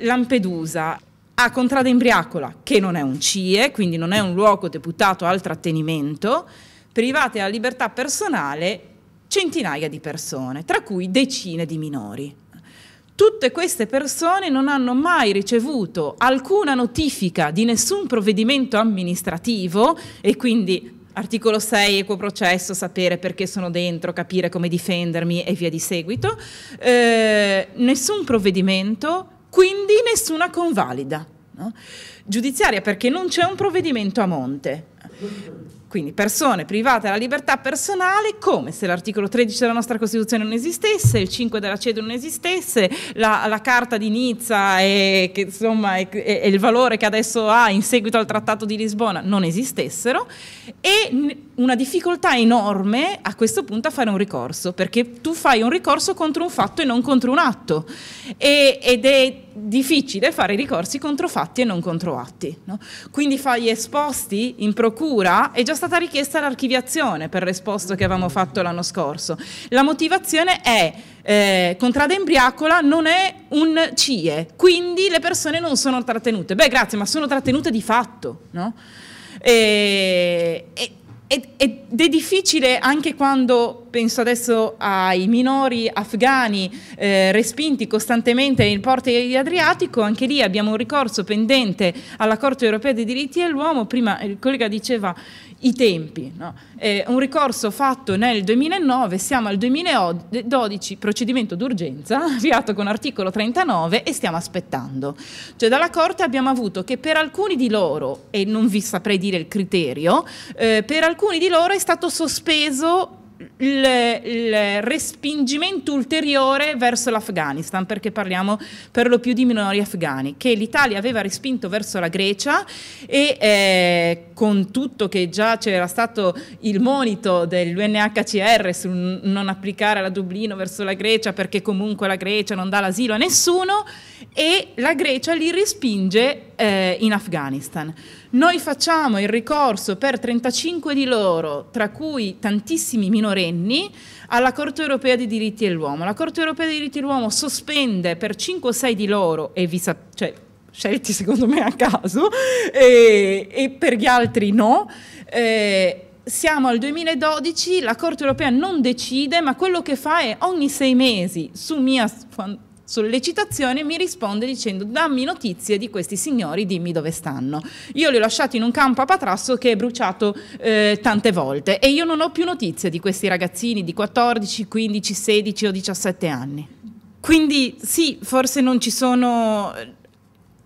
Lampedusa a Contrada Imbriacola, che non è un CIE, quindi non è un luogo deputato al trattenimento, private alla libertà personale centinaia di persone, tra cui decine di minori. Tutte queste persone non hanno mai ricevuto alcuna notifica di nessun provvedimento amministrativo e quindi articolo 6 equo processo, sapere perché sono dentro, capire come difendermi e via di seguito, eh, nessun provvedimento quindi nessuna convalida. No? Giudiziaria perché non c'è un provvedimento a monte. Quindi persone private della libertà personale come se l'articolo 13 della nostra Costituzione non esistesse, il 5 della CEDU non esistesse, la, la carta di Nizza e, il valore che adesso ha in seguito al Trattato di Lisbona non esistessero e una difficoltà enorme a questo punto a fare un ricorso, perché tu fai un ricorso contro un fatto e non contro un atto e, ed è difficile fare ricorsi contro fatti e non contro atti. No? Quindi fai esposti in procura procura è già stata richiesta l'archiviazione per l'esposto che avevamo fatto l'anno scorso. La motivazione è eh, Contrada embriacola non è un CIE, quindi le persone non sono trattenute. Beh, grazie, ma sono trattenute di fatto, no? Eh, e, ed, ed è difficile anche quando penso adesso ai minori afghani eh, respinti costantemente nei porti Adriatico, anche lì abbiamo un ricorso pendente alla Corte europea dei diritti dell'uomo, prima il collega diceva i tempi, no? eh, un ricorso fatto nel 2009, siamo al 2012, procedimento d'urgenza, avviato con articolo 39 e stiamo aspettando. Cioè dalla Corte abbiamo avuto che per alcuni di loro, e non vi saprei dire il criterio, eh, per alcuni di loro è stato sospeso il, il, respingimento ulteriore verso l'Afghanistan, perché parliamo per lo più di minori afghani, che l'Italia aveva respinto verso la Grecia e eh, con tutto che già c'era stato il monito dell'UNHCR sul non applicare la Dublino verso la Grecia perché comunque la Grecia non dà l'asilo a nessuno e la Grecia li respinge eh, in Afghanistan. Noi facciamo il ricorso per 35 di loro, tra cui tantissimi minori minorenni alla Corte europea dei diritti dell'uomo. La Corte europea dei diritti dell'uomo sospende per 5 o 6 di loro e vi sapete. Cioè, scelti secondo me a caso e, e per gli altri no. Eh, siamo al 2012, la Corte europea non decide, ma quello che fa è ogni 6 mesi, su mia, quando, sollecitazione mi risponde dicendo dammi notizie di questi signori, dimmi dove stanno. Io li ho lasciati in un campo a Patrasso che è bruciato eh, tante volte e io non ho più notizie di questi ragazzini di 14, 15, 16 o 17 anni. Quindi sì, forse non ci sono eh,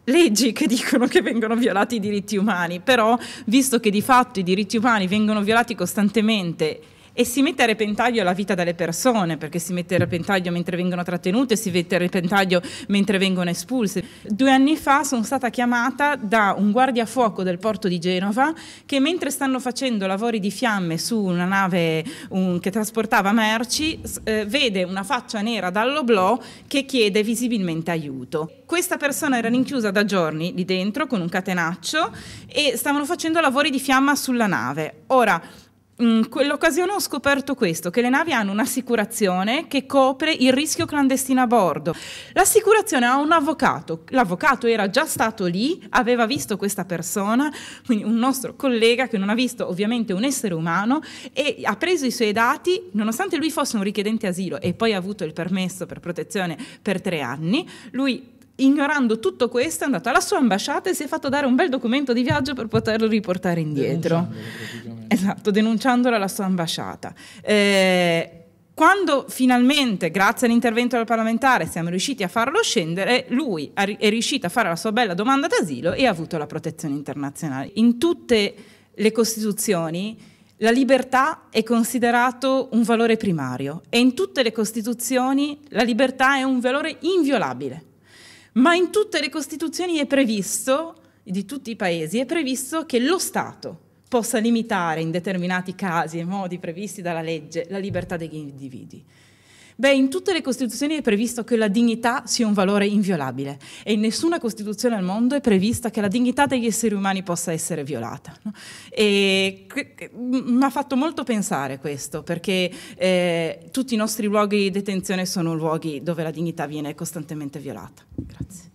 leggi che dicono che vengono violati i diritti umani, però visto che di fatto i diritti umani vengono violati costantemente e si mette a repentaglio la vita delle persone, perché si mette a mm. repentaglio mentre vengono trattenute, si mette a repentaglio mentre vengono espulse. Due anni fa sono stata chiamata da un guardiafuoco del porto di Genova che mentre stanno facendo lavori di fiamme su una nave un, che trasportava merci, eh, vede una faccia nera dallo blò che chiede visibilmente aiuto. Questa persona era rinchiusa da giorni lì dentro con un catenaccio e stavano facendo lavori di fiamma sulla nave. Ora, in mm, quell'occasione ho scoperto questo, che le navi hanno un'assicurazione che copre il rischio clandestino a bordo. L'assicurazione ha un avvocato, l'avvocato era già stato lì, aveva visto questa persona, quindi un nostro collega che non ha visto ovviamente un essere umano e ha preso i suoi dati, nonostante lui fosse un richiedente asilo e poi ha avuto il permesso per protezione per tre anni, lui ignorando tutto questo, è andato alla sua ambasciata e si è fatto dare un bel documento di viaggio per poterlo riportare indietro. esatto, denunciandolo alla sua ambasciata. Eh, quando finalmente, grazie all'intervento del parlamentare, siamo riusciti a farlo scendere, lui è riuscito a fare la sua bella domanda d'asilo e ha avuto la protezione internazionale. In tutte le Costituzioni la libertà è considerato un valore primario e in tutte le Costituzioni la libertà è un valore inviolabile ma in tutte le Costituzioni è previsto, di tutti i paesi, è previsto che lo Stato possa limitare in determinati casi e modi previsti dalla legge la libertà degli individui. Beh, in tutte le Costituzioni è previsto che la dignità sia un valore inviolabile e in nessuna Costituzione al mondo è prevista che la dignità degli esseri umani possa essere violata. No? E mi ha fatto molto pensare questo, perché eh, tutti i nostri luoghi di detenzione sono luoghi dove la dignità viene costantemente violata. Grazie.